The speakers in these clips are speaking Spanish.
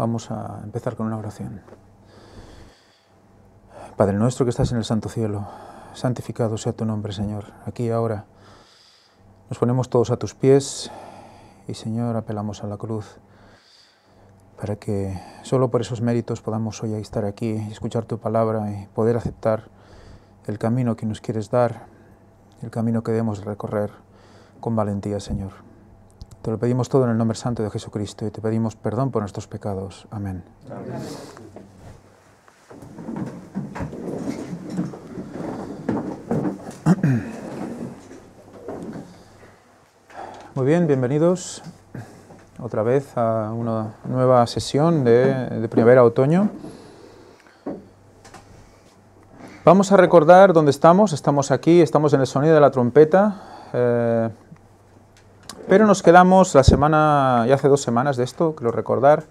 Vamos a empezar con una oración. Padre nuestro que estás en el santo cielo, santificado sea tu nombre, Señor, aquí y ahora. Nos ponemos todos a tus pies y, Señor, apelamos a la cruz para que solo por esos méritos podamos hoy estar aquí, escuchar tu palabra y poder aceptar el camino que nos quieres dar, el camino que debemos recorrer con valentía, Señor. Te lo pedimos todo en el nombre santo de Jesucristo y te pedimos perdón por nuestros pecados. Amén. Muy bien, bienvenidos otra vez a una nueva sesión de, de primavera-otoño. Vamos a recordar dónde estamos. Estamos aquí, estamos en el sonido de la trompeta. Eh, pero nos quedamos la semana, ya hace dos semanas de esto, lo recordar,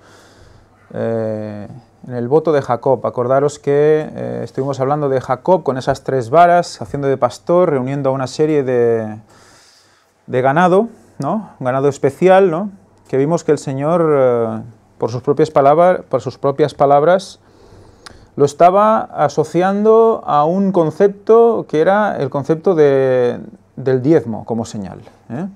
eh, en el voto de Jacob. Acordaros que eh, estuvimos hablando de Jacob con esas tres varas, haciendo de pastor, reuniendo a una serie de, ganado, ¿no? Un ganado especial, ¿no? Que vimos que el Señor, eh, por, sus propias palabras, por sus propias palabras, lo estaba asociando a un concepto que era el concepto de, del diezmo como señal. ¿eh?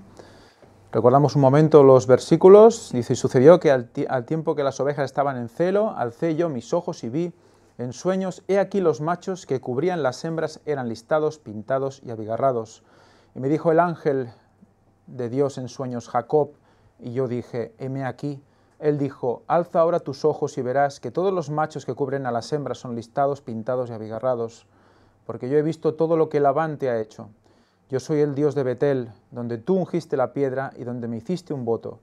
Recordamos un momento los versículos. Dice, y sucedió que al, tiempo que las ovejas estaban en celo, alcé yo mis ojos y vi en sueños, he aquí los machos que cubrían las hembras eran listados, pintados y abigarrados. Y me dijo el ángel de Dios en sueños, Jacob, y yo dije, heme aquí. Él dijo, alza ahora tus ojos y verás que todos los machos que cubren a las hembras son listados, pintados y abigarrados, porque yo he visto todo lo que el avante ha hecho. Yo soy el Dios de Betel, donde tú ungiste la piedra y donde me hiciste un voto.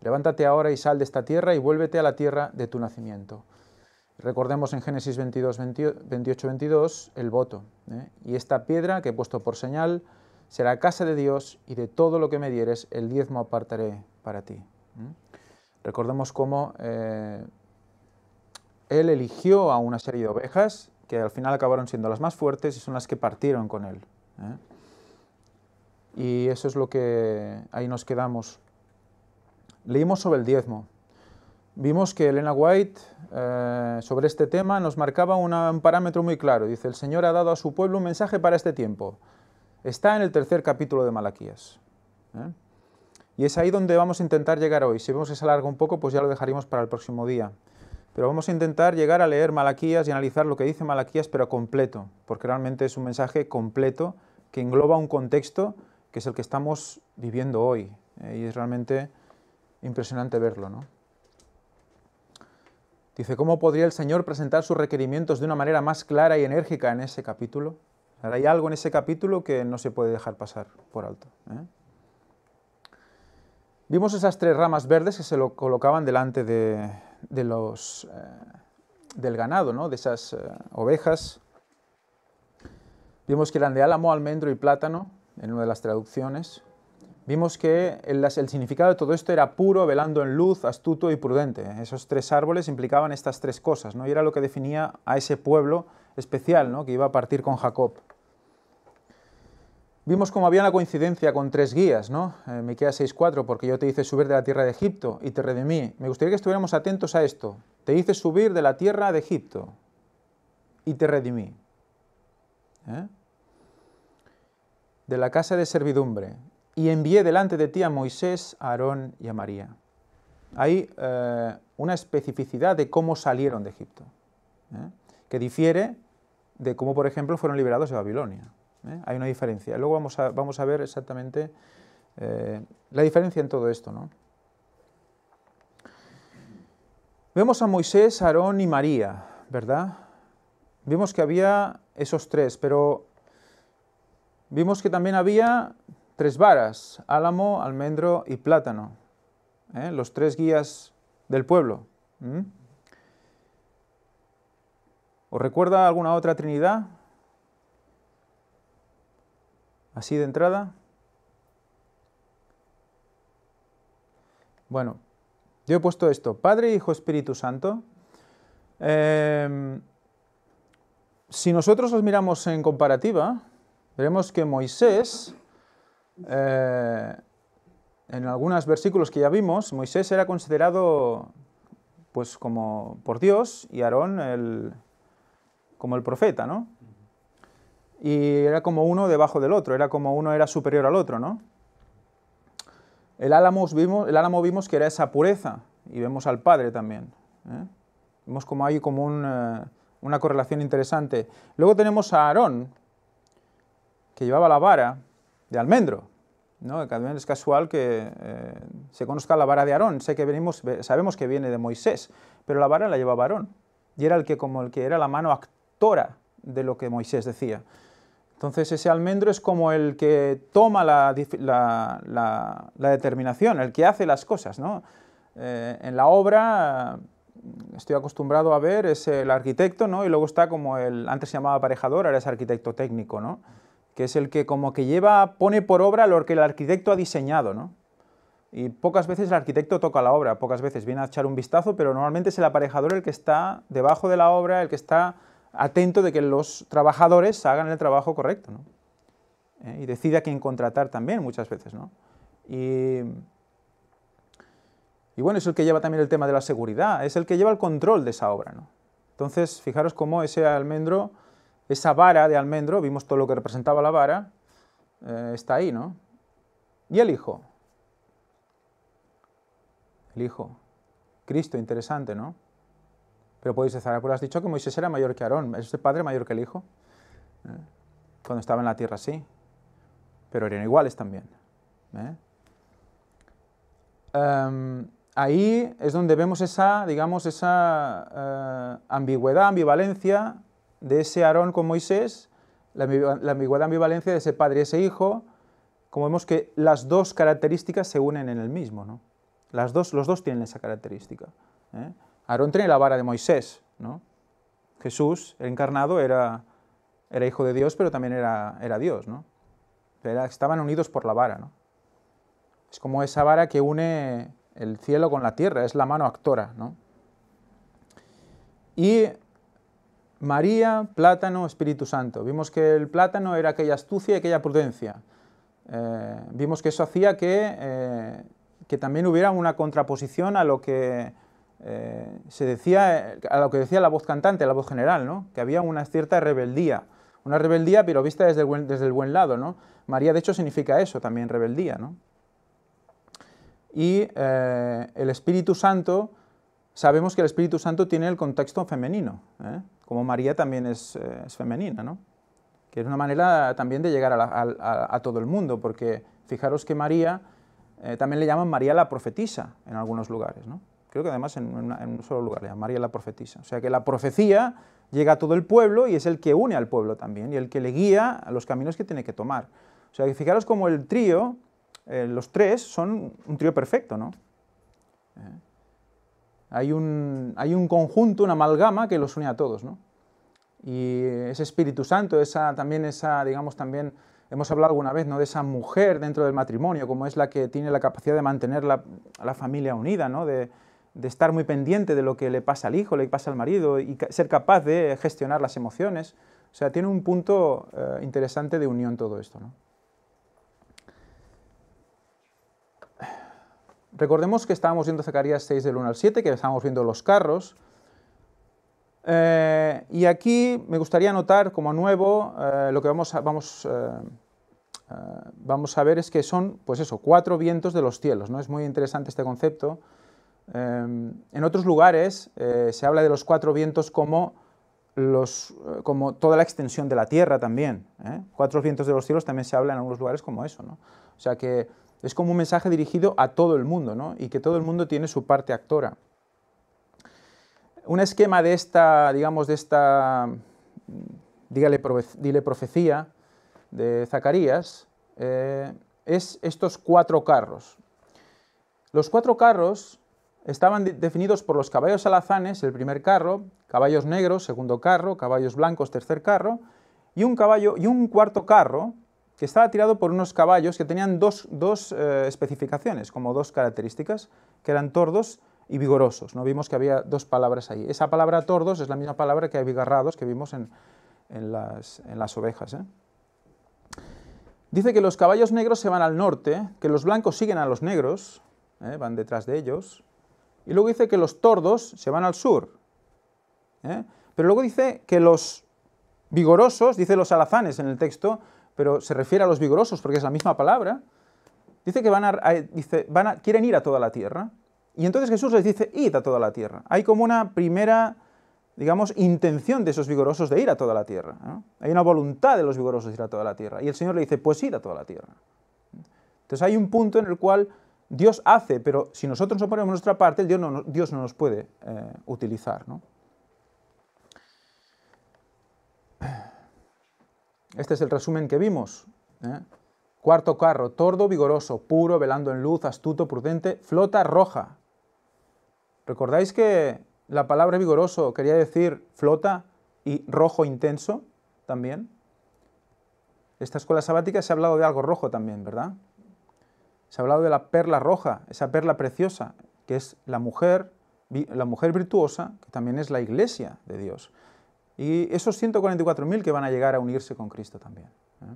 Levántate ahora y sal de esta tierra y vuélvete a la tierra de tu nacimiento. Recordemos en Génesis 22, 28, 22 el voto. ¿eh? Y esta piedra que he puesto por señal será casa de Dios y de todo lo que me dieres el diezmo apartaré para ti. ¿eh? Recordemos cómo eh, él eligió a una serie de ovejas que al final acabaron siendo las más fuertes y son las que partieron con él. Y eso es lo que ahí nos quedamos. Leímos sobre el diezmo. Vimos que Elena White eh, sobre este tema nos marcaba un parámetro muy claro. Dice, el Señor ha dado a su pueblo un mensaje para este tiempo. Está en el tercer capítulo de Malaquías. ¿eh? Y es ahí donde vamos a intentar llegar hoy. Si vemos que se alarga un poco, pues ya lo dejaremos para el próximo día. Pero vamos a intentar llegar a leer Malaquías y analizar lo que dice Malaquías, pero completo, porque realmente es un mensaje completo que engloba un contexto que es el que estamos viviendo hoy. Eh, y es realmente impresionante verlo. ¿no? Dice, ¿cómo podría el Señor presentar sus requerimientos de una manera más clara y enérgica en ese capítulo? hay algo en ese capítulo que no se puede dejar pasar por alto. ¿eh? Vimos esas tres ramas verdes que se lo colocaban delante de, los, eh, del ganado, ¿no? de esas ovejas. Vimos que eran de álamo, almendro y plátano, en una de las traducciones, vimos que el, significado de todo esto era puro, velando en luz, astuto y prudente. Esos tres árboles implicaban estas tres cosas, ¿no? Y era lo que definía a ese pueblo especial, ¿no? Que iba a partir con Jacob. Vimos cómo había una coincidencia con tres guías, ¿no? En eh, Miqueas 6.4, porque yo te hice subir de la tierra de Egipto y te redimí. Me gustaría que estuviéramos atentos a esto. Te hice subir de la tierra de Egipto y te redimí. ¿Eh? de la casa de servidumbre y envié delante de ti a Moisés, a Aarón y a María. Hay eh, una especificidad de cómo salieron de Egipto, ¿eh? que difiere de cómo, por ejemplo, fueron liberados de Babilonia. ¿eh? Hay una diferencia. Luego vamos a, vamos a ver exactamente la diferencia en todo esto. ¿no? Vemos a Moisés, Aarón y María, ¿verdad? Vimos que había esos tres, pero Vimos que también había tres varas, álamo, almendro y plátano, ¿eh? los tres guías del pueblo. ¿Os recuerda alguna otra Trinidad? Así de entrada. Bueno, yo he puesto esto, Padre, Hijo, Espíritu Santo. Em, si nosotros los miramos en comparativa, veremos que Moisés, eh, en algunos versículos que ya vimos, Moisés era considerado pues como por Dios y Aarón como el profeta, ¿no? Y era como uno debajo del otro, era como uno era superior al otro, ¿no? El, vimos, el álamo vimos que era esa pureza y vemos al Padre también. ¿eh? Vemos como hay como eh, una correlación interesante. Luego tenemos a Aarón, que llevaba la vara de almendro. ¿no? Es casual que eh, se conozca la vara de Aarón. Sé que venimos, sabemos que viene de Moisés, pero la vara la llevaba Aarón. Y era el que, como el que era la mano actora de lo que Moisés decía. Entonces ese almendro es como el que toma la, determinación, el que hace las cosas. ¿no? Eh, en la obra estoy acostumbrado a ver es el arquitecto, ¿no? y luego está como el, antes se llamaba aparejador, ahora es arquitecto técnico. ¿no? que es el que como que lleva, pone por obra lo que el arquitecto ha diseñado, ¿no? Y pocas veces el arquitecto toca la obra, pocas veces viene a echar un vistazo, pero normalmente es el aparejador el que está debajo de la obra, el que está atento de que los trabajadores hagan el trabajo correcto, ¿no? ¿Eh? Y decida quién contratar también muchas veces, ¿no? Y, y bueno, es el que lleva también el tema de la seguridad, es el que lleva el control de esa obra, ¿no? Entonces, fijaros cómo ese almendro esa vara de almendro, vimos todo lo que representaba la vara, eh, está ahí, ¿no? ¿Y el hijo? El hijo. Cristo, interesante, ¿no? Pero podéis decir, ah, pues has dicho que Moisés era mayor que Aarón, ¿es el padre mayor que el hijo? Eh, cuando estaba en la tierra, sí. Pero eran iguales también. ¿eh? Em, ahí es donde vemos esa, digamos, esa ambigüedad, ambivalencia de ese Aarón con Moisés, la, ambigüedad ambivalencia de ese padre y ese hijo, como vemos que las dos características se unen en el mismo, ¿no? Las dos, los dos tienen esa característica. ¿eh? Aarón tiene la vara de Moisés, Jesús, el encarnado, era, era hijo de Dios, pero también era, era Dios, ¿no? estaban unidos por la vara, ¿no? Es como esa vara que une el cielo con la tierra, es la mano actora, ¿no? Y María, plátano, Espíritu Santo. Vimos que el plátano era aquella astucia y aquella prudencia. Eh, vimos que eso hacía que, eh, que, también hubiera una contraposición a lo que eh, se decía, a lo que decía la voz cantante, la voz general, ¿no? que había una cierta rebeldía, una rebeldía pero vista desde el buen, desde el buen lado. ¿no? María de hecho significa eso, también rebeldía. Y el Espíritu Santo sabemos que el Espíritu Santo tiene el contexto femenino, ¿eh? como María también eh, es, femenina, ¿no? que es una manera también de llegar a, todo el mundo, porque fijaros que María, eh, también le llaman María la profetisa en algunos lugares, ¿no? creo que además en, un solo lugar le llaman María la profetisa, o sea que la profecía llega a todo el pueblo y es el que une al pueblo también, y el que le guía a los caminos que tiene que tomar. O sea que fijaros como el trío, los tres, son un trío perfecto, ¿no? hay un, conjunto, una amalgama que los une a todos, ¿no? Y ese Espíritu Santo, esa, también esa, digamos, también hemos hablado alguna vez, ¿no? De esa mujer dentro del matrimonio, como es la que tiene la capacidad de mantener la, la familia unida, ¿no? De, estar muy pendiente de lo que le pasa al hijo, le pasa al marido y ser capaz de gestionar las emociones. O sea, tiene un punto eh, interesante de unión todo esto, ¿no? recordemos que estábamos viendo Zacarías 6 del 1 al 7, que estábamos viendo los carros. Eh, y aquí me gustaría notar como nuevo, eh, lo que vamos a, vamos, eh, vamos a ver es que son, pues eso, cuatro vientos de los cielos, ¿no? Es muy interesante este concepto. en otros lugares se habla de los cuatro vientos como, los, como toda la extensión de la tierra también. Cuatro vientos de los cielos también se habla en algunos lugares como eso, ¿no? O sea que es como un mensaje dirigido a todo el mundo, ¿no? Y que todo el mundo tiene su parte actora. Un esquema de esta, digamos, de esta, dile profecía de Zacarías, eh, es estos cuatro carros. Los cuatro carros estaban definidos por los caballos alazanes, el primer carro, caballos negros, segundo carro, caballos blancos, tercer carro, y un, caballo, y un cuarto carro que estaba tirado por unos caballos que tenían dos, eh, especificaciones, como dos características, que eran tordos y vigorosos. ¿no? Vimos que había dos palabras ahí. Esa palabra tordos es la misma palabra que bigarrados que vimos en, las, ovejas. ¿eh? Dice que los caballos negros se van al norte, que los blancos siguen a los negros, ¿eh? van detrás de ellos, y luego dice que los tordos se van al sur. Pero luego dice que los vigorosos, dice los alazanes en el texto, pero se refiere a los vigorosos porque es la misma palabra, dice que van a, dice, van a, quieren ir a toda la tierra. Y entonces Jesús les dice, id a toda la tierra. Hay como una primera, digamos, intención de esos vigorosos de ir a toda la tierra. Hay una voluntad de los vigorosos de ir a toda la tierra. Y el Señor le dice, pues id a toda la tierra. Entonces hay un punto en el cual Dios hace, pero si nosotros no ponemos nuestra parte, Dios no, Dios no nos puede eh, utilizar. ¿no? Este es el resumen que vimos. ¿eh? Cuarto carro, tordo, vigoroso, puro, velando en luz, astuto, prudente, flota roja. ¿Recordáis que la palabra vigoroso quería decir flota y rojo intenso también? Esta escuela sabática se ha hablado de algo rojo también, ¿verdad? Se ha hablado de la perla roja, esa perla preciosa, que es la mujer, la mujer virtuosa, que también es la iglesia de Dios. Y esos 144.000 que van a llegar a unirse con Cristo también. ¿eh?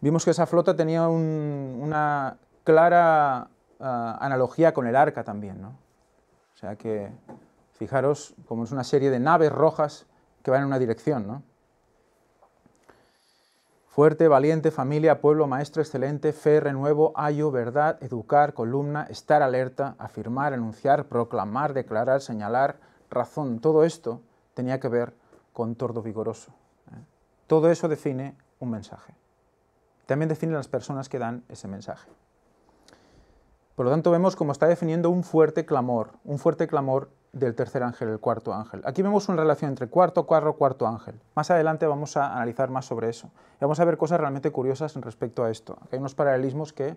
Vimos que esa flota tenía una clara ah, analogía con el arca también. O sea que, fijaros, como es una serie de naves rojas que van en una dirección. Fuerte, valiente, familia, pueblo, maestro, excelente, fe, renuevo, ayo, verdad, educar, columna, estar alerta, afirmar, anunciar, proclamar, declarar, señalar, razón todo esto tenía que ver con tordo vigoroso. ¿eh? Todo eso define un mensaje. También define las personas que dan ese mensaje. Por lo tanto, vemos cómo está definiendo un fuerte clamor, un fuerte clamor del tercer ángel, el cuarto ángel. Aquí vemos una relación entre cuarto, cuarto, cuarto ángel. Más adelante vamos a analizar más sobre eso. Y vamos a ver cosas realmente curiosas respecto a esto. Aquí hay unos paralelismos que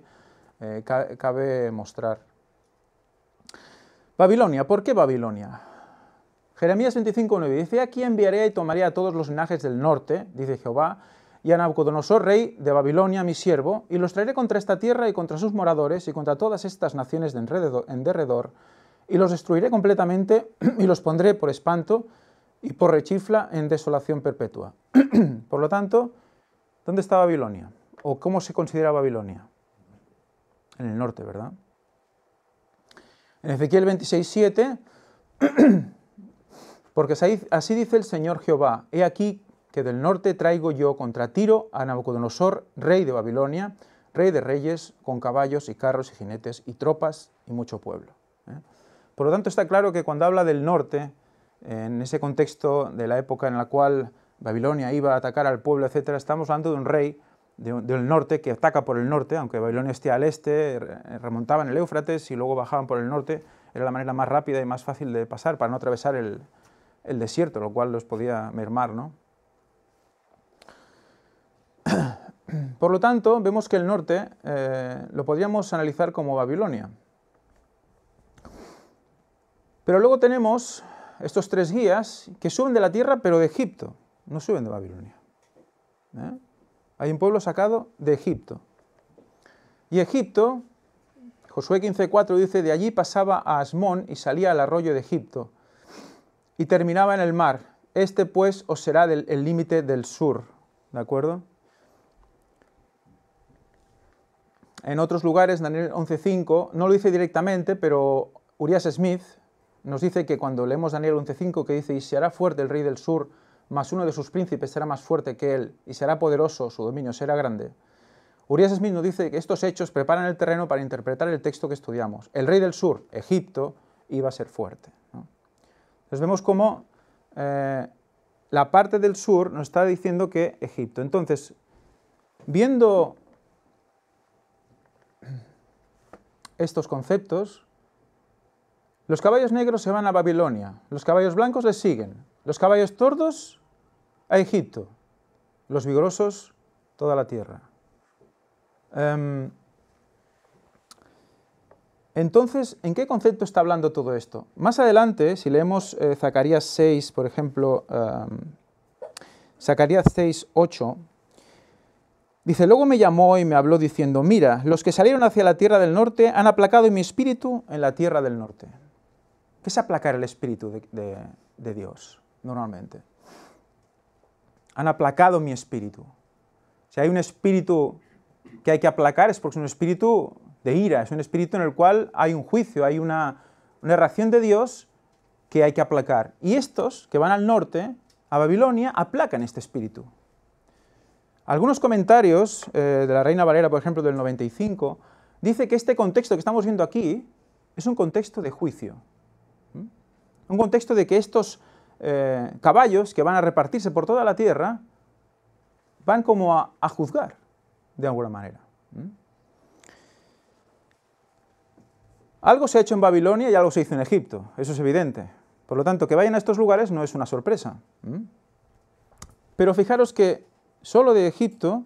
eh, cabe mostrar. Babilonia, ¿por qué Babilonia? Jeremías 25.9 dice, aquí enviaré y tomaré a todos los linajes del norte, dice Jehová, y a Nabucodonosor, rey de Babilonia, mi siervo, y los traeré contra esta tierra y contra sus moradores y contra todas estas naciones de en derredor, y los destruiré completamente y los pondré por espanto y por rechifla en desolación perpetua. por lo tanto, ¿dónde está Babilonia? ¿O cómo se considera Babilonia? En el norte, ¿verdad? En Ezequiel 26.7 Porque así dice el Señor Jehová, he aquí que del norte traigo yo contra Tiro a Nabucodonosor, rey de Babilonia, rey de reyes, con caballos y carros y jinetes y tropas y mucho pueblo. ¿eh? Por lo tanto, está claro que cuando habla del norte, en ese contexto de la época en la cual Babilonia iba a atacar al pueblo, etc., estamos hablando de un rey del norte que ataca por el norte, aunque Babilonia esté al este, remontaban el Éufrates y luego bajaban por el norte, era la manera más rápida y más fácil de pasar para no atravesar el, el desierto, lo cual los podía mermar, ¿no? Por lo tanto, vemos que el norte eh, lo podríamos analizar como Babilonia. Pero luego tenemos estos tres guías que suben de la tierra, pero de Egipto, no suben de Babilonia. ¿eh? Hay un pueblo sacado de Egipto. Y Egipto, Josué 15.4 dice, de allí pasaba a Asmón y salía al arroyo de Egipto y terminaba en el mar. Este pues os será el límite del sur. ¿De acuerdo? En otros lugares, Daniel 11.5, no lo dice directamente, pero Urias Smith nos dice que cuando leemos Daniel 11.5, que dice, y se hará fuerte el rey del sur, más uno de sus príncipes será más fuerte que él, y será poderoso, su dominio será grande. Urias Smith nos dice que estos hechos preparan el terreno para interpretar el texto que estudiamos. El rey del sur, Egipto, iba a ser fuerte. Entonces vemos cómo eh, la parte del sur nos está diciendo que Egipto. Entonces, viendo estos conceptos, los caballos negros se van a Babilonia, los caballos blancos les siguen, los caballos tordos a Egipto, los vigorosos toda la tierra. Em, entonces, ¿en qué concepto está hablando todo esto? Más adelante, si leemos eh, Zacarías 6, por ejemplo, Zacarías 6, 8, dice, luego me llamó y me habló diciendo, mira, los que salieron hacia la tierra del norte han aplacado mi espíritu en la tierra del norte. ¿Qué es aplacar el espíritu de, de Dios normalmente? Han aplacado mi espíritu. Si hay un espíritu que hay que aplacar es porque es un espíritu de ira, es un espíritu en el cual hay un juicio, hay una, una de Dios que hay que aplacar. Y estos que van al norte, a Babilonia, aplacan este espíritu. Algunos comentarios eh, de la Reina Valera, por ejemplo, del 95, dice que este contexto que estamos viendo aquí es un contexto de juicio. ¿Mm? Un contexto de que estos eh, caballos que van a repartirse por toda la tierra van como a, juzgar, de alguna manera. ¿Mm? Algo se ha hecho en Babilonia y algo se hizo en Egipto, eso es evidente. Por lo tanto, que vayan a estos lugares no es una sorpresa. Pero fijaros que solo de Egipto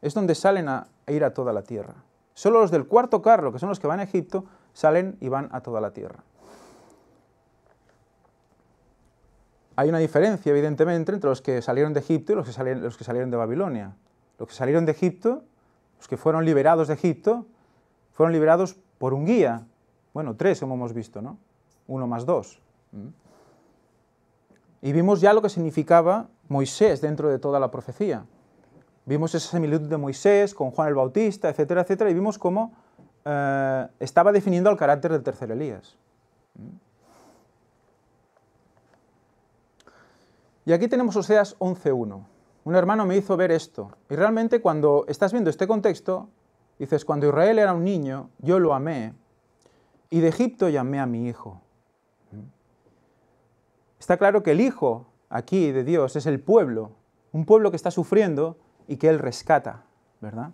es donde salen a ir a toda la tierra. Solo los del cuarto carro, que son los que van a Egipto, salen y van a toda la tierra. Hay una diferencia, evidentemente, entre los que salieron de Egipto y los que salieron de Babilonia. Los que salieron de Egipto, los que fueron liberados de Egipto, fueron liberados por un guía, bueno, tres hemos visto, ¿no? Uno más dos. Mm. Y vimos ya lo que significaba Moisés dentro de toda la profecía. Vimos esa similitud de Moisés con Juan el Bautista, etcétera, etcétera, y vimos cómo eh, estaba definiendo el carácter del tercer Elías. Mm. Y aquí tenemos Oseas 11.1. Un hermano me hizo ver esto. Y realmente cuando estás viendo este contexto, dices, cuando Israel era un niño, yo lo amé, y de Egipto llamé a mi hijo. Está claro que el hijo aquí de Dios es el pueblo, un pueblo que está sufriendo y que Él rescata, ¿verdad?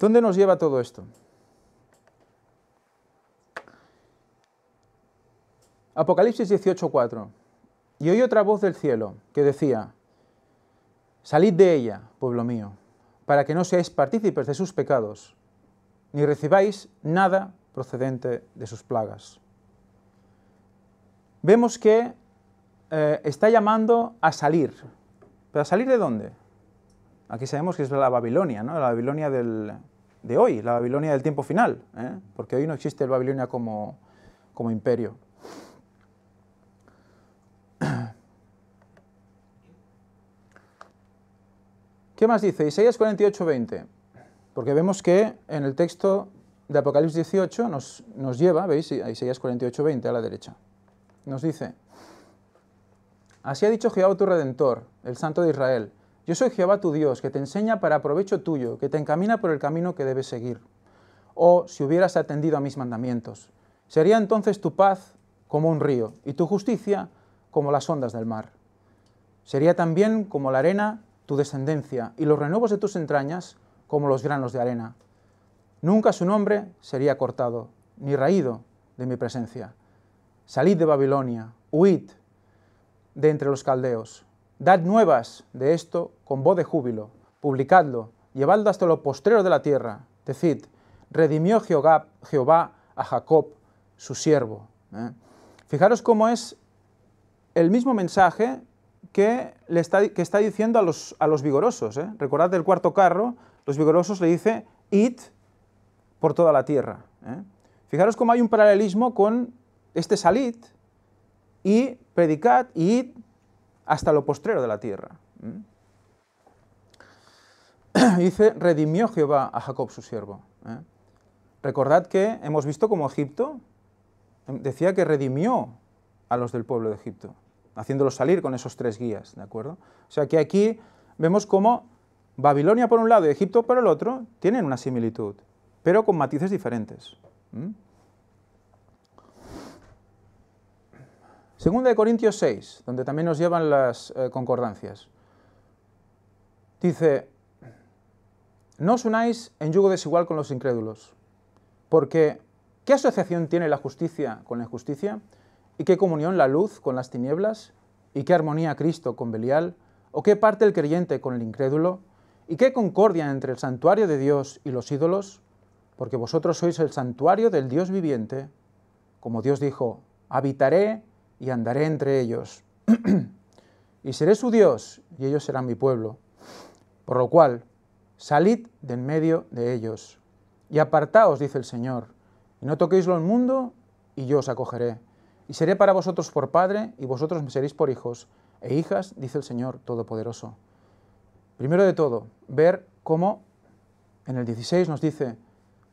¿Dónde nos lleva todo esto? Apocalipsis 18:4. Y oí otra voz del cielo que decía, Salid de ella, pueblo mío, para que no seáis partícipes de sus pecados ni recibáis nada procedente de sus plagas. Vemos que eh, está llamando a salir. ¿Pero a salir de dónde? Aquí sabemos que es la Babilonia, ¿no? la Babilonia de hoy, la Babilonia del tiempo final, ¿eh? porque hoy no existe la Babilonia como, como imperio. ¿Qué más dice? Isaías 48, 20. Porque vemos que en el texto de Apocalipsis 18 nos, lleva, veis, a Isaías 48, 20 a la derecha. Nos dice, así ha dicho Jehová tu Redentor, el Santo de Israel, yo soy Jehová tu Dios, que te enseña para provecho tuyo, que te encamina por el camino que debes seguir. O oh, si hubieras atendido a mis mandamientos, sería entonces tu paz como un río y tu justicia como las ondas del mar. Sería también como la arena tu descendencia y los renuevos de tus entrañas como los granos de arena. Nunca su nombre sería cortado, ni raído de mi presencia. Salid de Babilonia, huid de entre los caldeos. Dad nuevas de esto con voz de júbilo, publicadlo, llevadlo hasta lo postrero de la tierra. Decid, redimió Jehová a Jacob, su siervo. ¿eh? Fijaros cómo es el mismo mensaje que, le está, diciendo a los, vigorosos. ¿eh? Recordad el cuarto carro, los vigorosos le dice, id por toda la tierra. ¿eh? Fijaros cómo hay un paralelismo con este salid y predicad id hasta lo postrero de la tierra. ¿eh? dice, redimió Jehová a Jacob su siervo. ¿eh? Recordad que hemos visto cómo Egipto em, decía que redimió a los del pueblo de Egipto, haciéndolos salir con esos tres guías, ¿de acuerdo? O sea que aquí vemos cómo Babilonia por un lado y Egipto por el otro tienen una similitud, pero con matices diferentes. Segunda de Corintios 6, donde también nos llevan las eh, concordancias. Dice, no os unáis en yugo desigual con los incrédulos, porque ¿qué asociación tiene la justicia con la injusticia? ¿Y qué comunión la luz con las tinieblas? ¿Y qué armonía Cristo con Belial? ¿O qué parte el creyente con el incrédulo? ¿Y qué concordia entre el santuario de Dios y los ídolos? Porque vosotros sois el santuario del Dios viviente, como Dios dijo, habitaré y andaré entre ellos. y seré su Dios, y ellos serán mi pueblo. Por lo cual, salid de en medio de ellos, y apartaos, dice el Señor, y no toquéis lo mundo, y yo os acogeré. Y seré para vosotros por Padre, y vosotros me seréis por hijos e hijas, dice el Señor Todopoderoso. Primero de todo, ver cómo en el 16 nos dice,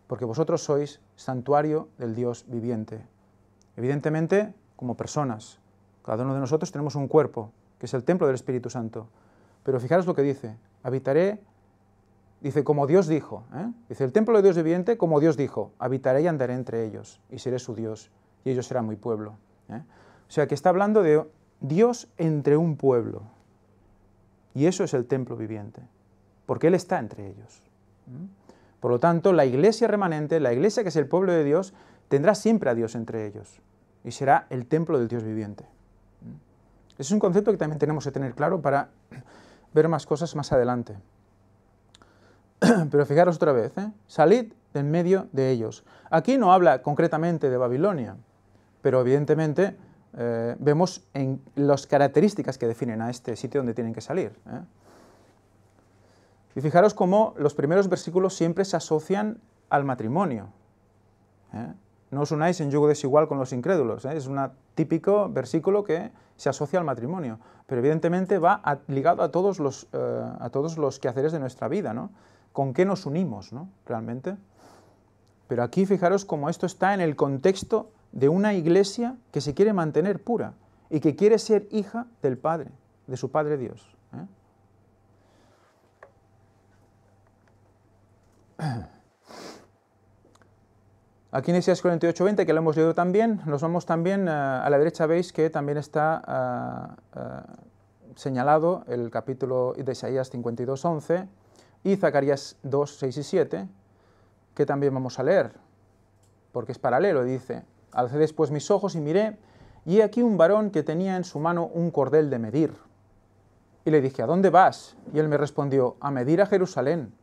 porque vosotros sois santuario del Dios viviente. Evidentemente, como personas, cada uno de nosotros tenemos un cuerpo, que es el templo del Espíritu Santo. Pero fijaros lo que dice, habitaré, dice, como Dios dijo, ¿eh? dice, el templo de Dios viviente, como Dios dijo, habitaré y andaré entre ellos, y seré su Dios, y ellos serán mi pueblo. ¿eh? O sea que está hablando de Dios entre un pueblo. Y eso es el templo viviente, porque Él está entre ellos. Por lo tanto, la iglesia remanente, la iglesia que es el pueblo de Dios, tendrá siempre a Dios entre ellos y será el templo del Dios viviente. es un concepto que también tenemos que tener claro para ver más cosas más adelante. Pero fijaros otra vez, ¿eh? salid en medio de ellos. Aquí no habla concretamente de Babilonia, pero evidentemente eh, vemos en las características que definen a este sitio donde tienen que salir. ¿eh? Y fijaros cómo los primeros versículos siempre se asocian al matrimonio. ¿eh? No os unáis en yugo desigual con los incrédulos. Es un típico versículo que se asocia al matrimonio. Pero evidentemente va ligado a todos, los, a todos los quehaceres de nuestra vida. ¿no? ¿Con qué nos unimos realmente? Pero aquí fijaros cómo esto está en el contexto de una iglesia que se quiere mantener pura y que quiere ser hija del Padre, de su Padre Dios. ¿eh? Aquí en Isaías 48.20, que lo hemos leído también, nos vamos también, eh, a la derecha veis que también está eh, señalado el capítulo de Isaías 52.11 y Zacarías 2.6 y 7, que también vamos a leer, porque es paralelo, dice, Alcé después mis ojos y miré, y he aquí un varón que tenía en su mano un cordel de medir. Y le dije, ¿a dónde vas? Y él me respondió, a medir a Jerusalén,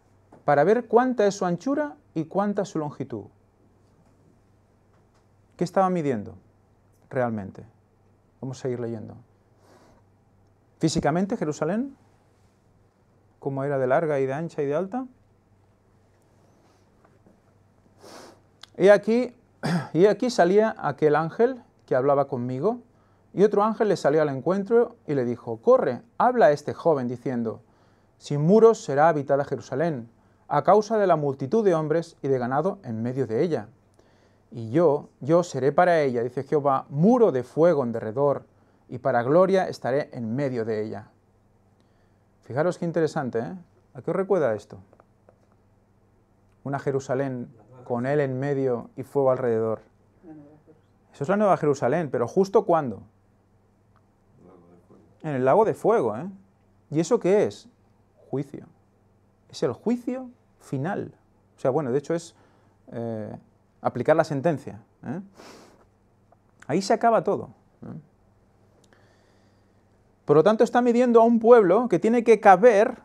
para ver cuánta es su anchura y cuánta su longitud. ¿Qué estaba midiendo realmente? Vamos a seguir leyendo. Físicamente, Jerusalén, cómo era de larga y de ancha y de alta. He aquí Y aquí salía aquel ángel que hablaba conmigo, y otro ángel le salió al encuentro y le dijo, corre, habla a este joven diciendo, sin muros será habitada Jerusalén, a causa de la multitud de hombres y de ganado en medio de ella. Y yo, yo seré para ella, dice Jehová, muro de fuego en derredor, y para gloria estaré en medio de ella. Fijaros qué interesante, ¿eh? ¿A qué os recuerda esto? Una Jerusalén con él en medio y fuego alrededor. Eso es la Nueva Jerusalén, pero justo cuándo? En el lago de fuego, ¿eh? ¿Y eso qué es? Juicio. Es el juicio final. O sea, bueno, de hecho es eh, aplicar la sentencia. ¿eh? Ahí se acaba todo. ¿eh? Por lo tanto, está midiendo a un pueblo que tiene que caber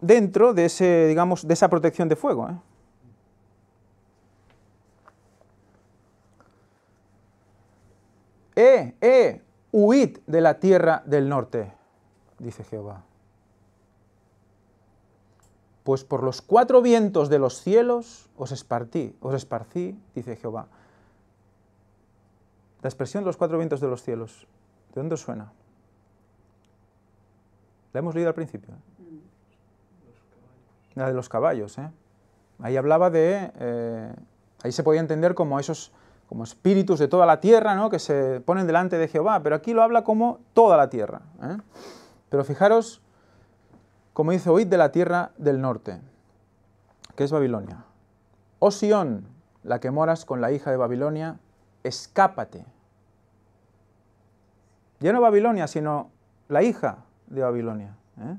dentro de, ese, digamos, de esa protección de fuego. eh, eh, huid de la tierra del norte, dice Jehová. Pues por los cuatro vientos de los cielos os espartí, os esparcí, dice Jehová. La expresión de los cuatro vientos de los cielos, ¿de dónde suena? La hemos leído al principio. La de los caballos, ¿eh? Ahí hablaba de... Eh, ahí se podía entender como esos como espíritus de toda la tierra, ¿no? que se ponen delante de Jehová, pero aquí lo habla como toda la tierra. ¿eh? Pero fijaros, como dice, oíd de la tierra del norte, que es Babilonia. O oh Sión, la que moras con la hija de Babilonia, escápate. Ya no Babilonia, sino la hija de Babilonia. ¿eh?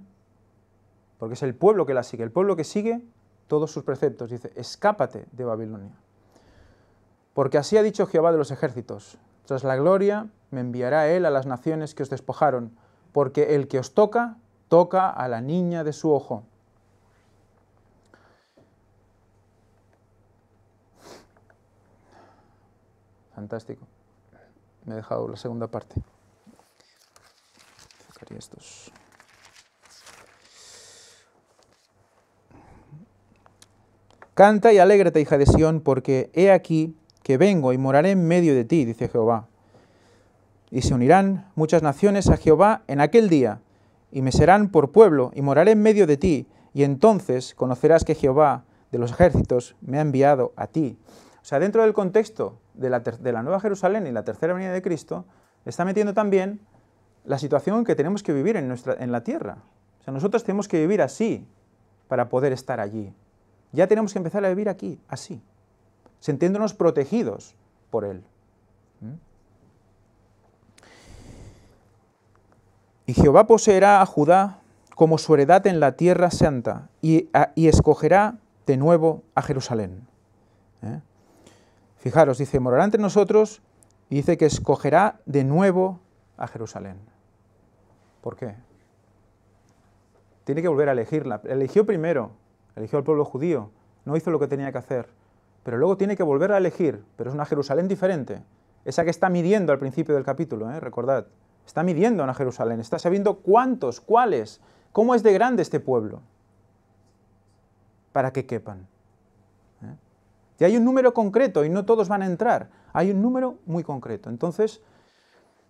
Porque es el pueblo que la sigue. El pueblo que sigue todos sus preceptos. Dice, escápate de Babilonia. Porque así ha dicho Jehová de los ejércitos, tras la gloria me enviará él a las naciones que os despojaron, porque el que os toca, toca a la niña de su ojo. Fantástico. Me he dejado la segunda parte. estos. Canta y alégrate, hija de Sión, porque he aquí que vengo y moraré en medio de ti, dice Jehová. Y se unirán muchas naciones a Jehová en aquel día, y me serán por pueblo, y moraré en medio de ti, y entonces conocerás que Jehová de los ejércitos me ha enviado a ti. O sea, dentro del contexto de la, Nueva Jerusalén y la tercera venida de Cristo, está metiendo también la situación que tenemos que vivir en, nuestra, en la tierra. O sea, nosotros tenemos que vivir así para poder estar allí. Ya tenemos que empezar a vivir aquí, así sintiéndonos protegidos por Él. ¿Mm? Y Jehová poseerá a Judá como su heredad en la tierra santa y, escogerá de nuevo a Jerusalén. ¿Eh? Fijaros, dice, morará entre nosotros y dice que escogerá de nuevo a Jerusalén. ¿Por qué? Tiene que volver a elegirla. Eligió primero, eligió al pueblo judío, no hizo lo que tenía que hacer pero luego tiene que volver a elegir, pero es una Jerusalén diferente, esa que está midiendo al principio del capítulo, ¿eh? recordad, está midiendo a una Jerusalén, está sabiendo cuántos, cuáles, cómo es de grande este pueblo, para que quepan. ¿eh? Y hay un número concreto y no todos van a entrar, hay un número muy concreto. Entonces,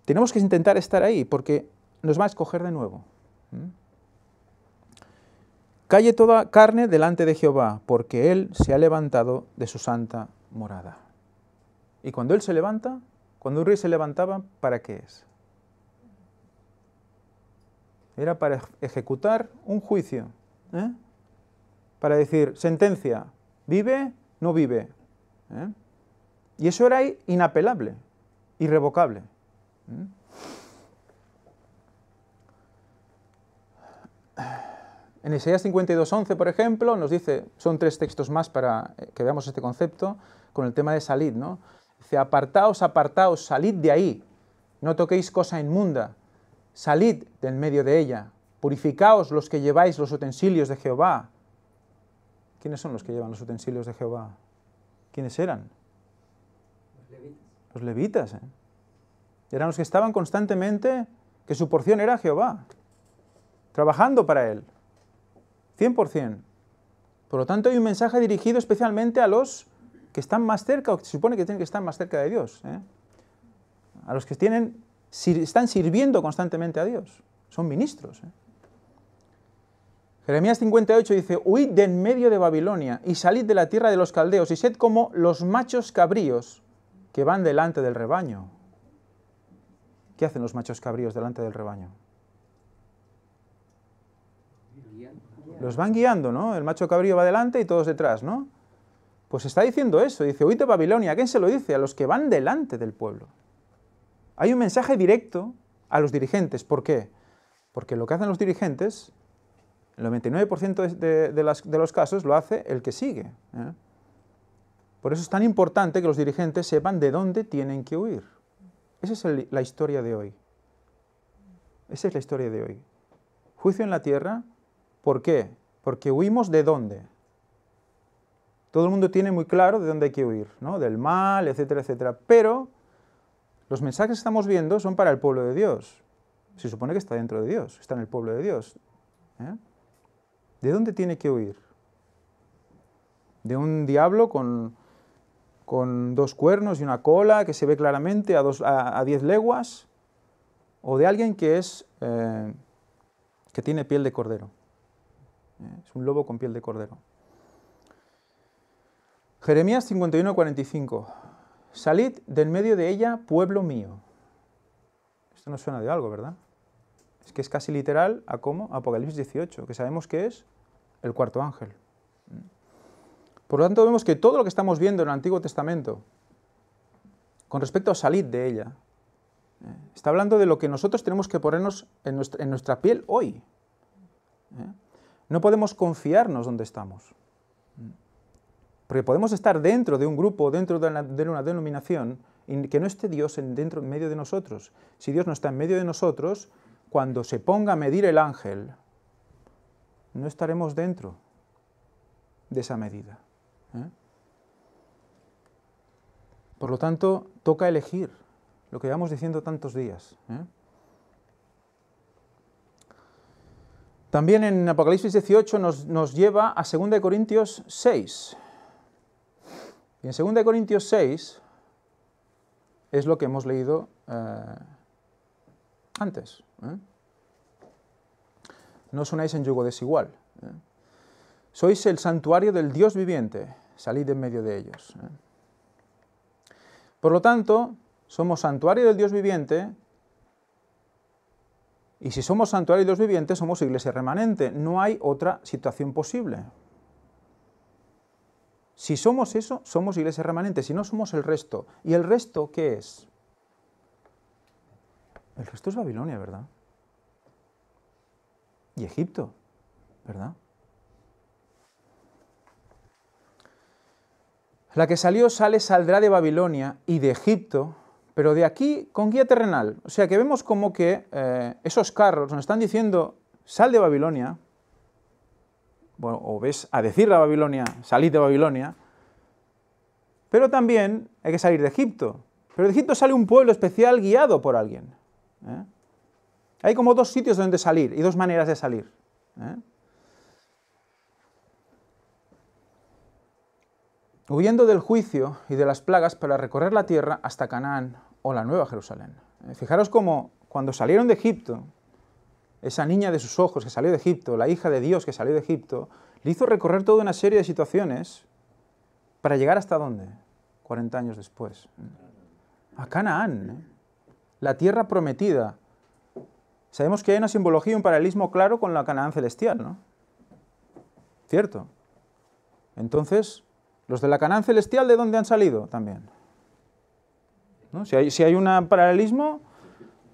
tenemos que intentar estar ahí porque nos va a escoger de nuevo. ¿eh? Calle toda carne delante de Jehová, porque Él se ha levantado de su santa morada. Y cuando Él se levanta, cuando un rey se levantaba, ¿para qué es? Era para ejecutar un juicio, ¿eh? para decir, sentencia, vive, no vive. ¿eh? Y eso era inapelable, irrevocable. ¿eh? En Isaías 52.11, por ejemplo, nos dice, son tres textos más para eh, que veamos este concepto, con el tema de salid, ¿no? Dice, apartaos, apartaos, salid de ahí, no toquéis cosa inmunda, salid del medio de ella, purificaos los que lleváis los utensilios de Jehová. ¿Quiénes son los que llevan los utensilios de Jehová? ¿Quiénes eran? Los levitas. Los levitas, ¿eh? Eran los que estaban constantemente, que su porción era Jehová, trabajando para él. 100%. Por lo tanto, hay un mensaje dirigido especialmente a los que están más cerca, o que se supone que tienen que estar más cerca de Dios. ¿eh? A los que tienen, están sirviendo constantemente a Dios. Son ministros. ¿eh? Jeremías 58 dice, Huid de en medio de Babilonia y salid de la tierra de los caldeos y sed como los machos cabríos que van delante del rebaño. ¿Qué hacen los machos cabríos delante del rebaño? Los van guiando, ¿no? El macho cabrío va adelante y todos detrás, ¿no? Pues está diciendo eso. Dice, a Babilonia, ¿a quién se lo dice? A los que van delante del pueblo. Hay un mensaje directo a los dirigentes. ¿Por qué? Porque lo que hacen los dirigentes, el 99% de, los casos lo hace el que sigue. ¿eh? Por eso es tan importante que los dirigentes sepan de dónde tienen que huir. Esa es la historia de hoy. Esa es la historia de hoy. Juicio en la tierra, ¿Por qué? Porque huimos de dónde. Todo el mundo tiene muy claro de dónde hay que huir, ¿no? Del mal, etcétera, etcétera. Pero los mensajes que estamos viendo son para el pueblo de Dios. Se supone que está dentro de Dios, está en el pueblo de Dios. ¿eh? ¿De dónde tiene que huir? ¿De un diablo con, con dos cuernos y una cola que se ve claramente a, a, diez leguas? ¿O de alguien que, es, eh, que tiene piel de cordero? Es un lobo con piel de cordero. Jeremías 45. Salid del medio de ella, pueblo mío. Esto no suena de algo, ¿verdad? Es que es casi literal a como Apocalipsis 18, que sabemos que es el cuarto ángel. Por lo tanto, vemos que todo lo que estamos viendo en el Antiguo Testamento con respecto a salir de ella, eh, está hablando de lo que nosotros tenemos que ponernos en nuestra, piel hoy. ¿Eh? No podemos confiarnos donde estamos. Porque podemos estar dentro de un grupo, dentro de una, denominación, y que no esté Dios en, dentro, en medio de nosotros. Si Dios no está en medio de nosotros, cuando se ponga a medir el ángel, no estaremos dentro de esa medida. ¿eh? Por lo tanto, toca elegir lo que llevamos diciendo tantos días. ¿eh? También en Apocalipsis 18 nos, lleva a 2 Corintios 6. Y en 2 Corintios 6 es lo que hemos leído eh, antes. ¿eh? No os en yugo desigual. ¿eh? Sois el santuario del Dios viviente, salid en medio de ellos. Por lo tanto, somos santuario del Dios viviente, y si somos santuarios y los vivientes, somos iglesia remanente. No hay otra situación posible. Si somos eso, somos iglesia remanente. Si no, somos el resto. ¿Y el resto qué es? El resto es Babilonia, ¿verdad? Y Egipto, ¿verdad? La que salió sale, saldrá de Babilonia y de Egipto pero de aquí con guía terrenal. O sea que vemos como que eh, esos carros nos están diciendo, sal de Babilonia, bueno, o ves a decir la Babilonia, salid de Babilonia, pero también hay que salir de Egipto. Pero de Egipto sale un pueblo especial guiado por alguien. ¿eh? Hay como dos sitios donde salir y dos maneras de salir. ¿eh? huyendo del juicio y de las plagas para recorrer la tierra hasta Canaán o la Nueva Jerusalén. Eh, fijaros cómo cuando salieron de Egipto, esa niña de sus ojos que salió de Egipto, la hija de Dios que salió de Egipto, le hizo recorrer toda una serie de situaciones para llegar hasta dónde, 40 años después. A Canaán, ¿eh? la tierra prometida. Sabemos que hay una simbología y un paralelismo claro con la Canaán celestial, ¿no? Cierto. Entonces, ¿Los de la Canaán celestial de dónde han salido también? Si, hay, un paralelismo,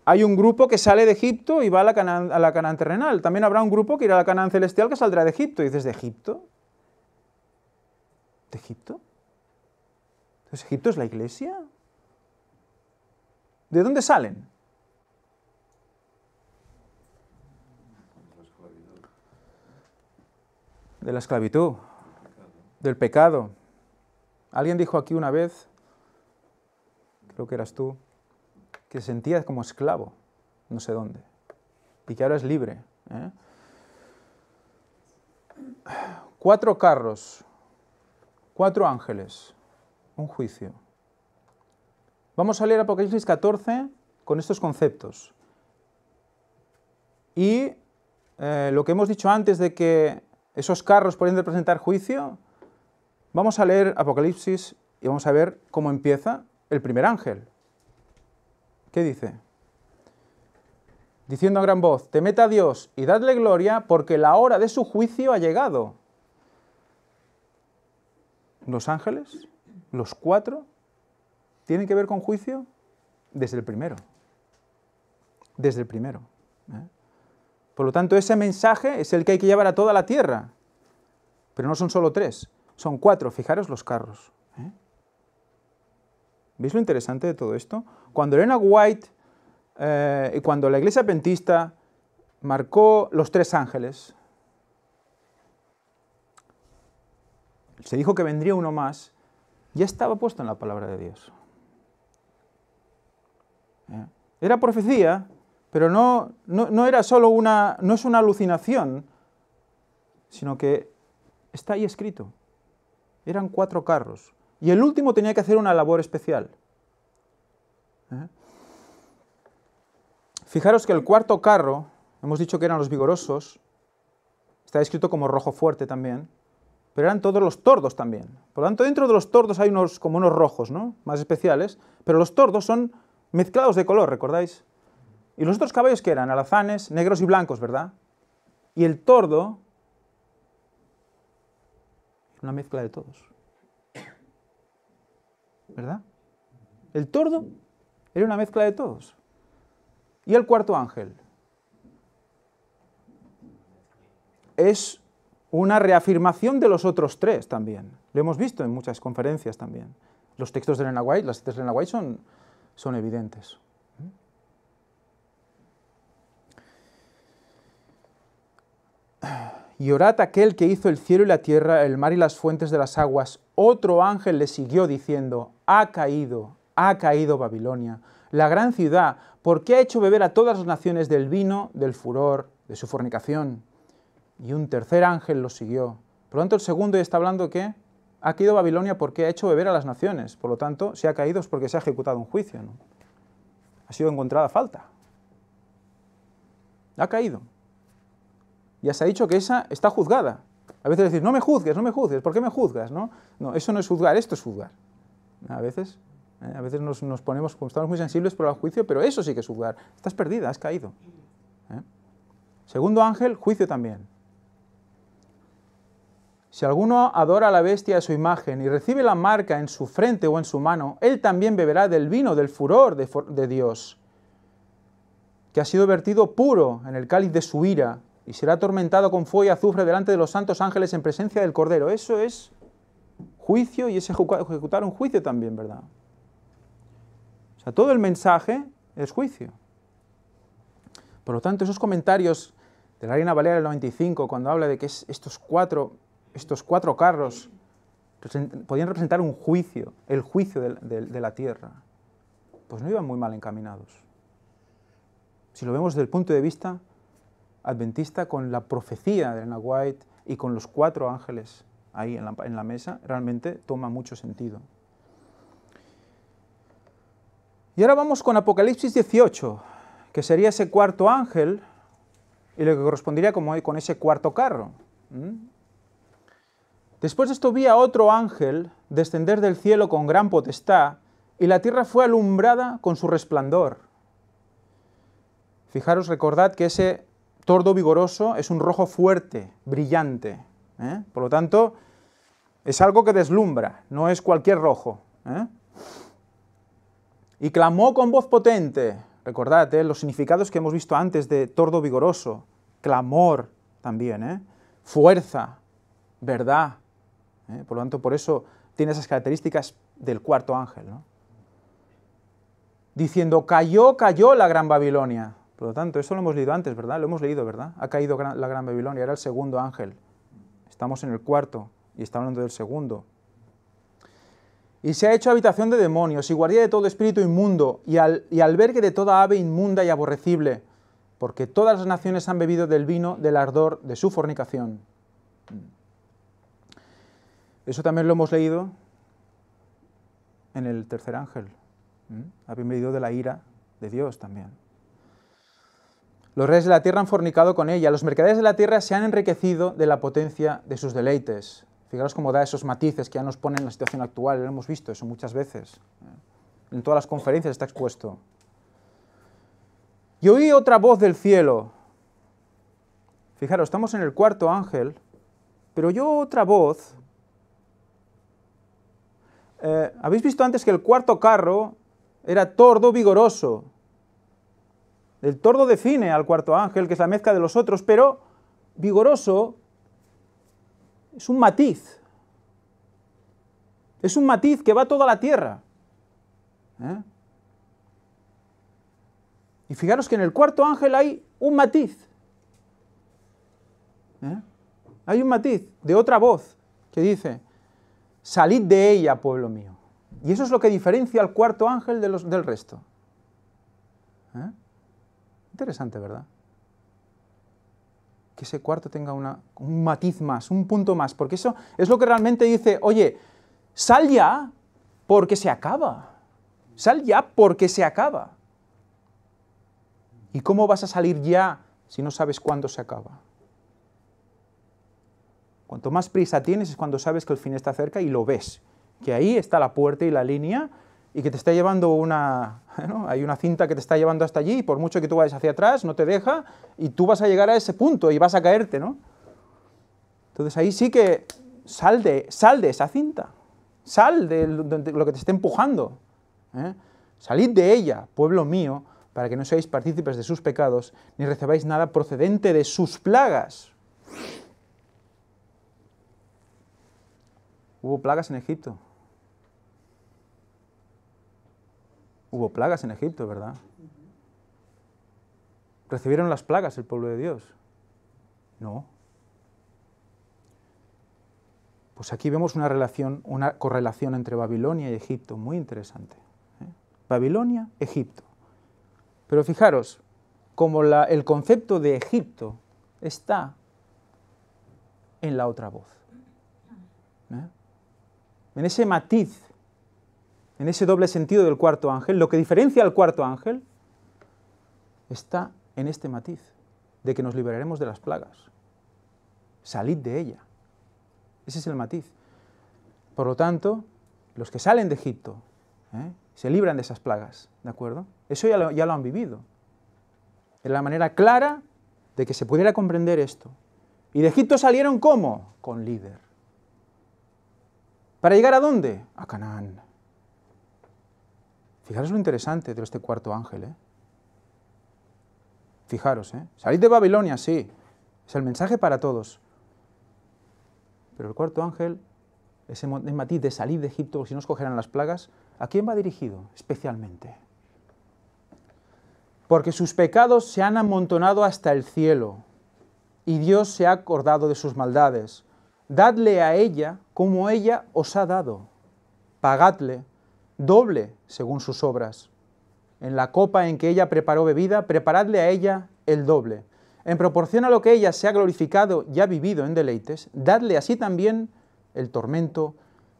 hay un grupo que sale de Egipto y va a la, Canaán, a la terrenal. También habrá un grupo que irá a la Canaán celestial que saldrá de Egipto. Y dices, ¿de Egipto? ¿De Egipto? Entonces, ¿Egipto es la iglesia? ¿De dónde salen? De la esclavitud, del pecado. Alguien dijo aquí una vez, creo que eras tú, que sentías como esclavo, no sé dónde, y que ahora es libre. ¿eh? Cuatro carros, cuatro ángeles, un juicio. Vamos a leer Apocalipsis 14 con estos conceptos. Y eh, lo que hemos dicho antes de que esos carros pueden representar juicio, Vamos a leer Apocalipsis y vamos a ver cómo empieza el primer ángel. ¿Qué dice? Diciendo a gran voz, meta a Dios y dadle gloria porque la hora de su juicio ha llegado. Los ángeles, los cuatro, tienen que ver con juicio desde el primero. Desde el primero. ¿eh? Por lo tanto, ese mensaje es el que hay que llevar a toda la tierra. Pero no son solo tres, son cuatro, fijaros los carros. ¿eh? ¿Veis lo interesante de todo esto? Cuando Elena White eh, y cuando la iglesia pentista marcó los tres ángeles, se dijo que vendría uno más, ya estaba puesto en la palabra de Dios. ¿Eh? Era profecía, pero no, no, no, era solo una, no es una alucinación, sino que está ahí escrito. Eran cuatro carros. Y el último tenía que hacer una labor especial. ¿Eh? Fijaros que el cuarto carro, hemos dicho que eran los vigorosos, está escrito como rojo fuerte también, pero eran todos los tordos también. Por lo tanto, dentro de los tordos hay unos como unos rojos, ¿no? Más especiales, pero los tordos son mezclados de color, ¿recordáis? Y los otros caballos que eran alazanes, negros y blancos, ¿verdad? Y el tordo una mezcla de todos. ¿Verdad? El tordo era una mezcla de todos. Y el cuarto ángel es una reafirmación de los otros tres también. Lo hemos visto en muchas conferencias también. Los textos de Elena White, las citas de Elena son, son evidentes y orad aquel que hizo el cielo y la tierra, el mar y las fuentes de las aguas. Otro ángel le siguió diciendo, ha caído, ha caído Babilonia, la gran ciudad, porque ha hecho beber a todas las naciones del vino, del furor, de su fornicación. Y un tercer ángel lo siguió. Por lo tanto, el segundo ya está hablando que ha caído Babilonia porque ha hecho beber a las naciones. Por lo tanto, si ha caído es porque se ha ejecutado un juicio. Ha sido encontrada falta. Ha caído ya se ha dicho que esa está juzgada. A veces decir, no me juzgues, no me juzgues, ¿por qué me juzgas? No, no eso no es juzgar, esto es juzgar. A veces, ¿eh? a veces nos, nos, ponemos, estamos muy sensibles por el juicio, pero eso sí que es juzgar. Estás perdida, has caído. ¿eh? Segundo ángel, juicio también. Si alguno adora a la bestia a su imagen y recibe la marca en su frente o en su mano, él también beberá del vino del furor de, de Dios, que ha sido vertido puro en el cáliz de su ira, y será atormentado con fuego y azufre delante de los santos ángeles en presencia del Cordero. Eso es juicio y es ejecutar un juicio también, ¿verdad? O sea, todo el mensaje es juicio. Por lo tanto, esos comentarios de la Reina Valera del 95, cuando habla de que estos, cuatro, estos cuatro carros podían representar un juicio, el juicio de, de la tierra, pues no iban muy mal encaminados. Si lo vemos desde el punto de vista adventista con la profecía de Elena White y con los cuatro ángeles ahí en la, mesa, realmente toma mucho sentido. Y ahora vamos con Apocalipsis 18, que sería ese cuarto ángel y lo que correspondería como con ese cuarto carro. Después de esto vi a otro ángel descender del cielo con gran potestad, y la tierra fue alumbrada con su resplandor. Fijaros, recordad que ese tordo vigoroso es un rojo fuerte, brillante. ¿eh? Por lo tanto, es algo que deslumbra, no es cualquier rojo. ¿eh? Y clamó con voz potente. Recordad ¿eh? los significados que hemos visto antes de tordo vigoroso. Clamor también, fuerza, verdad. Por lo tanto, por eso tiene esas características del cuarto ángel. Diciendo, cayó, cayó la gran Babilonia por lo tanto, eso lo hemos leído antes, ¿verdad? Lo hemos leído, ¿verdad? Ha caído la Gran Babilonia, era el segundo ángel. Estamos en el cuarto y está hablando del segundo. Y se ha hecho habitación de demonios y guardia de todo espíritu inmundo y, albergue de toda ave inmunda y aborrecible, porque todas las naciones han bebido del vino, del ardor, de su fornicación. Eso también lo hemos leído en el tercer ángel. Ha bebido de la ira de Dios también. Los reyes de la tierra han fornicado con ella, los mercaderes de la tierra se han enriquecido de la potencia de sus deleites. Fijaros cómo da esos matices que ya nos ponen en la situación actual, lo hemos visto eso muchas veces. ¿eh? En todas las conferencias está expuesto. Y oí otra voz del cielo. Fijaros, estamos en el cuarto ángel, pero yo otra voz. Eh, Habéis visto antes que el cuarto carro era tordo vigoroso, el tordo define al cuarto ángel, que es la mezcla de los otros, pero vigoroso es un matiz. Es un matiz que va a toda la tierra. ¿eh? Y fijaros que en el cuarto ángel hay un matiz. ¿eh? Hay un matiz de otra voz que dice, salid de ella, pueblo mío. Y eso es lo que diferencia al cuarto ángel del resto. ¿Eh? interesante, ¿verdad? Que ese cuarto tenga un matiz más, un punto más, porque eso es lo que realmente dice, oye, sal ya porque se acaba. Sal ya porque se acaba. ¿Y cómo vas a salir ya si no sabes cuándo se acaba? Cuanto más prisa tienes es cuando sabes que el fin está cerca y lo ves, que ahí está la puerta y la línea y que te está llevando una... Hay una cinta que te está llevando hasta allí y por mucho que tú vayas hacia atrás, no te deja y tú vas a llegar a ese punto y vas a caerte, ¿no? Entonces ahí sí que sal de, sal de esa cinta, sal de lo que te está empujando. ¿eh? Salid de ella, pueblo mío, para que no seáis partícipes de sus pecados, ni recibáis nada procedente de sus plagas. Hubo plagas en Egipto, Hubo plagas en Egipto, ¿verdad? ¿Recibieron las plagas el pueblo de Dios? No. Pues aquí vemos una, relación, una correlación entre Babilonia y Egipto muy interesante. ¿eh? Babilonia, Egipto. Pero fijaros, como el concepto de Egipto está en la otra voz. ¿eh? En ese matiz en ese doble sentido del cuarto ángel, lo que diferencia al cuarto ángel está en este matiz de que nos liberaremos de las plagas. Salid de ella. Ese es el matiz. Por lo tanto, los que salen de Egipto ¿eh? se libran de esas plagas, ¿de acuerdo? Eso ya lo, han vivido. Es la manera clara de que se pudiera comprender esto. ¿Y de Egipto salieron cómo? Con líder. ¿Para llegar a dónde? A Canaán. Fijaros lo interesante de este cuarto ángel. ¿eh? Fijaros, ¿eh? salid de Babilonia, sí. Es el mensaje para todos. Pero el cuarto ángel, ese matiz de salir de Egipto, si no os cogerán las plagas, ¿a quién va dirigido especialmente? Porque sus pecados se han amontonado hasta el cielo, y Dios se ha acordado de sus maldades. Dadle a ella como ella os ha dado. Pagadle doble según sus obras. En la copa en que ella preparó bebida, preparadle a ella el doble. En proporción a lo que ella se ha glorificado y ha vivido en deleites, dadle así también el tormento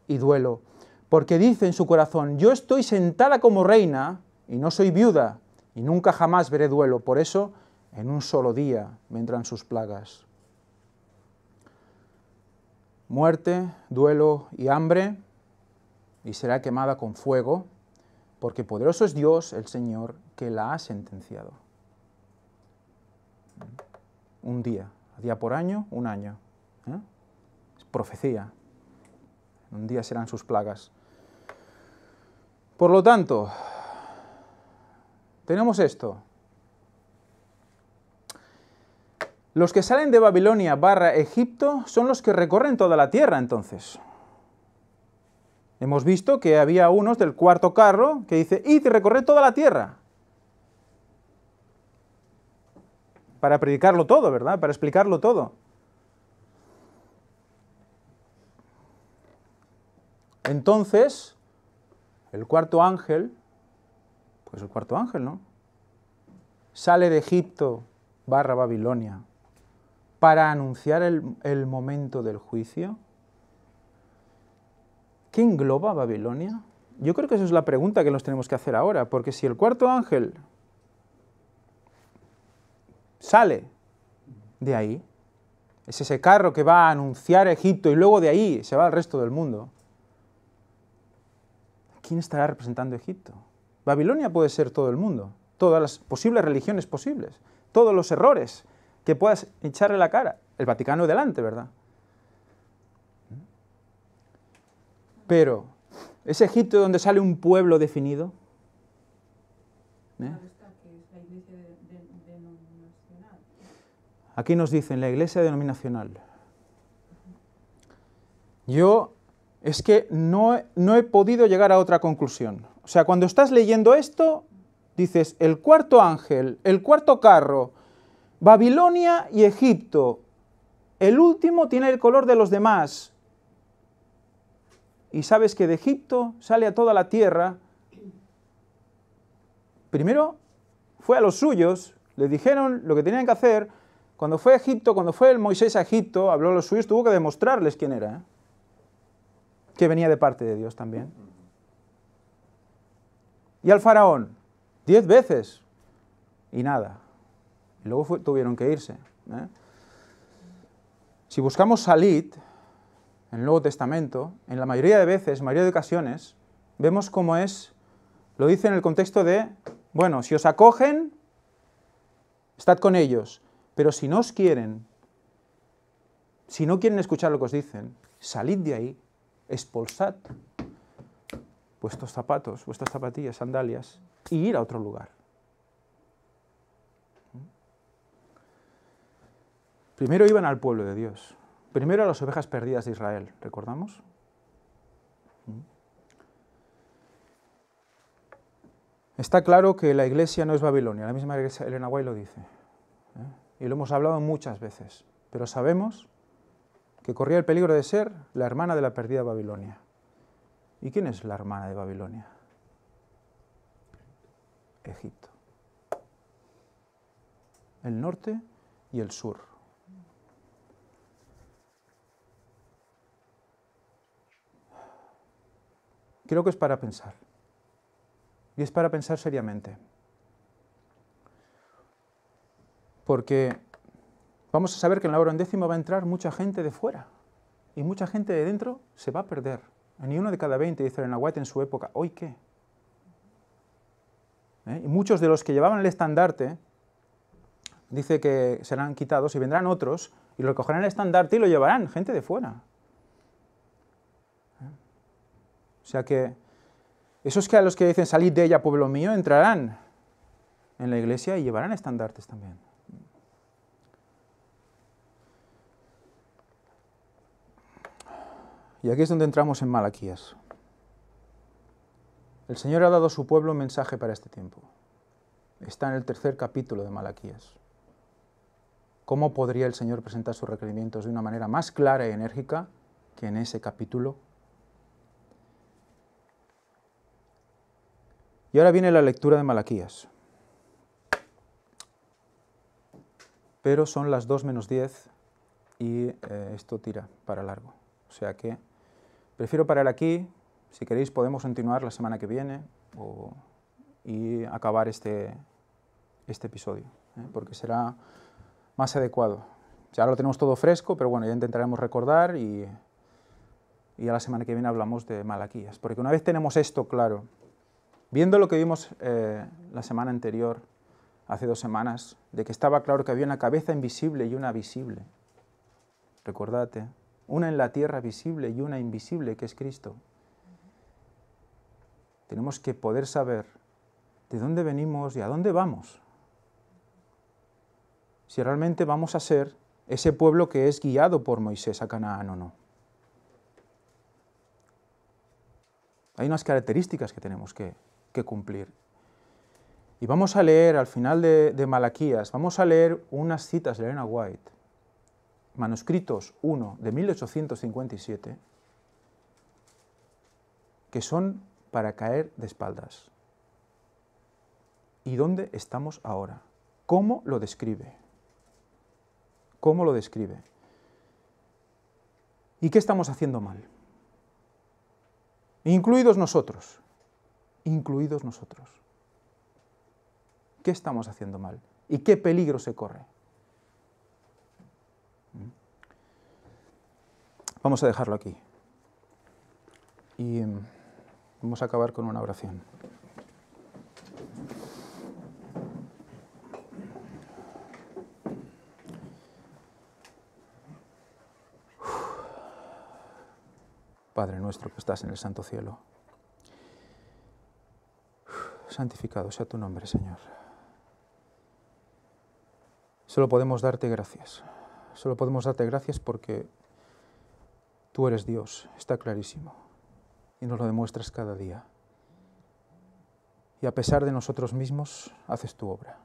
y duelo. Porque dice en su corazón, yo estoy sentada como reina y no soy viuda y nunca jamás veré duelo. Por eso, en un solo día vendrán sus plagas. Muerte, duelo y hambre y será quemada con fuego, porque poderoso es Dios, el Señor, que la ha sentenciado. Un día, día por año, un año. ¿eh? Es profecía. Un día serán sus plagas. Por lo tanto, tenemos esto. Los que salen de Babilonia barra Egipto son los que recorren toda la tierra entonces. Hemos visto que había unos del cuarto carro que dice, id y recorred toda la tierra. Para predicarlo todo, ¿verdad? Para explicarlo todo. Entonces, el cuarto ángel, pues el cuarto ángel, ¿no? Sale de Egipto barra Babilonia para anunciar el, el momento del juicio ¿qué engloba Babilonia? Yo creo que esa es la pregunta que nos tenemos que hacer ahora, porque si el cuarto ángel sale de ahí, es ese carro que va a anunciar Egipto y luego de ahí se va al resto del mundo, ¿quién estará representando Egipto? Babilonia puede ser todo el mundo, todas las posibles religiones posibles, todos los errores que puedas echarle la cara, el Vaticano delante, ¿verdad? Pero, ¿es Egipto donde sale un pueblo definido? ¿Eh? Aquí nos dicen la iglesia denominacional. Yo es que no, no he podido llegar a otra conclusión. O sea, cuando estás leyendo esto, dices, el cuarto ángel, el cuarto carro, Babilonia y Egipto. El último tiene el color de los demás, y sabes que de Egipto sale a toda la tierra, primero fue a los suyos, les dijeron lo que tenían que hacer. Cuando fue a Egipto, cuando fue el Moisés a Egipto, habló a los suyos, tuvo que demostrarles quién era, ¿eh? que venía de parte de Dios también. Y al faraón, diez veces, y nada. Y luego tuvieron que irse. ¿eh? Si buscamos Salid en el Nuevo Testamento, en la mayoría de veces, en la mayoría de ocasiones, vemos cómo es, lo dice en el contexto de, bueno, si os acogen, estad con ellos, pero si no os quieren, si no quieren escuchar lo que os dicen, salid de ahí, expulsad vuestros zapatos, vuestras zapatillas, sandalias, y ir a otro lugar. Primero iban al pueblo de Dios. Primero a las ovejas perdidas de Israel, ¿recordamos? Está claro que la iglesia no es Babilonia, la misma iglesia Elena White lo dice. ¿eh? Y lo hemos hablado muchas veces, pero sabemos que corría el peligro de ser la hermana de la perdida Babilonia. ¿Y quién es la hermana de Babilonia? Egipto. El norte y el sur. creo que es para pensar. Y es para pensar seriamente. Porque vamos a saber que en la hora undécima va a entrar mucha gente de fuera y mucha gente de dentro se va a perder. Ni uno de cada veinte, dice el White en su época. ¿Hoy qué? ¿Eh? Y muchos de los que llevaban el estandarte, dice que serán quitados y vendrán otros y lo cogerán el estandarte y lo llevarán, gente de fuera. O sea que esos que a los que dicen salid de ella, pueblo mío, entrarán en la iglesia y llevarán estandartes también. Y aquí es donde entramos en Malaquías. El Señor ha dado a su pueblo un mensaje para este tiempo. Está en el tercer capítulo de Malaquías. ¿Cómo podría el Señor presentar sus requerimientos de una manera más clara y enérgica que en ese capítulo Y ahora viene la lectura de Malaquías. Pero son las 2 menos 10 y eh, esto tira para largo. O sea que prefiero parar aquí. Si queréis podemos continuar la semana que viene y acabar este, este episodio, ¿eh? porque será más adecuado. Ya lo tenemos todo fresco, pero bueno, ya intentaremos recordar y, y a la semana que viene hablamos de Malaquías. Porque una vez tenemos esto claro, Viendo lo que vimos eh, la semana anterior, hace dos semanas, de que estaba claro que había una cabeza invisible y una visible. Recordate, una en la tierra visible y una invisible, que es Cristo. Tenemos que poder saber de dónde venimos y a dónde vamos. Si realmente vamos a ser ese pueblo que es guiado por Moisés a Canaán o no. Hay unas características que tenemos que que cumplir. Y vamos a leer al final de, Malaquías, vamos a leer unas citas de Elena White, Manuscritos 1 de 1857, que son para caer de espaldas. ¿Y dónde estamos ahora? ¿Cómo lo describe? ¿Cómo lo describe? ¿Y qué estamos haciendo mal? Incluidos nosotros incluidos nosotros. ¿Qué estamos haciendo mal? ¿Y qué peligro se corre? ¿Mm? Vamos a dejarlo aquí. Y mm, vamos a acabar con una oración. Padre nuestro que estás en el santo cielo santificado sea tu nombre, Señor. Solo podemos darte gracias. Solo podemos darte gracias porque tú eres Dios, está clarísimo. Y nos lo demuestras cada día. Y a pesar de nosotros mismos, haces tu obra.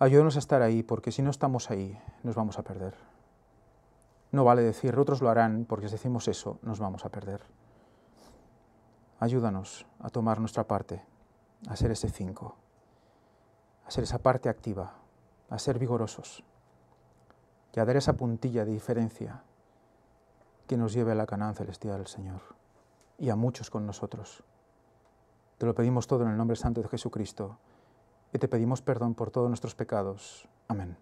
Ayúdanos a estar ahí, porque si no estamos ahí, nos vamos a perder. No vale decir, otros lo harán, porque si decimos eso, nos vamos a perder. Ayúdanos a tomar nuestra parte, a ser ese cinco, a ser esa parte activa, a ser vigorosos y a dar esa puntilla de diferencia que nos lleve a la canaán celestial, Señor, y a muchos con nosotros. Te lo pedimos todo en el nombre santo de Jesucristo y te pedimos perdón por todos nuestros pecados. Amén.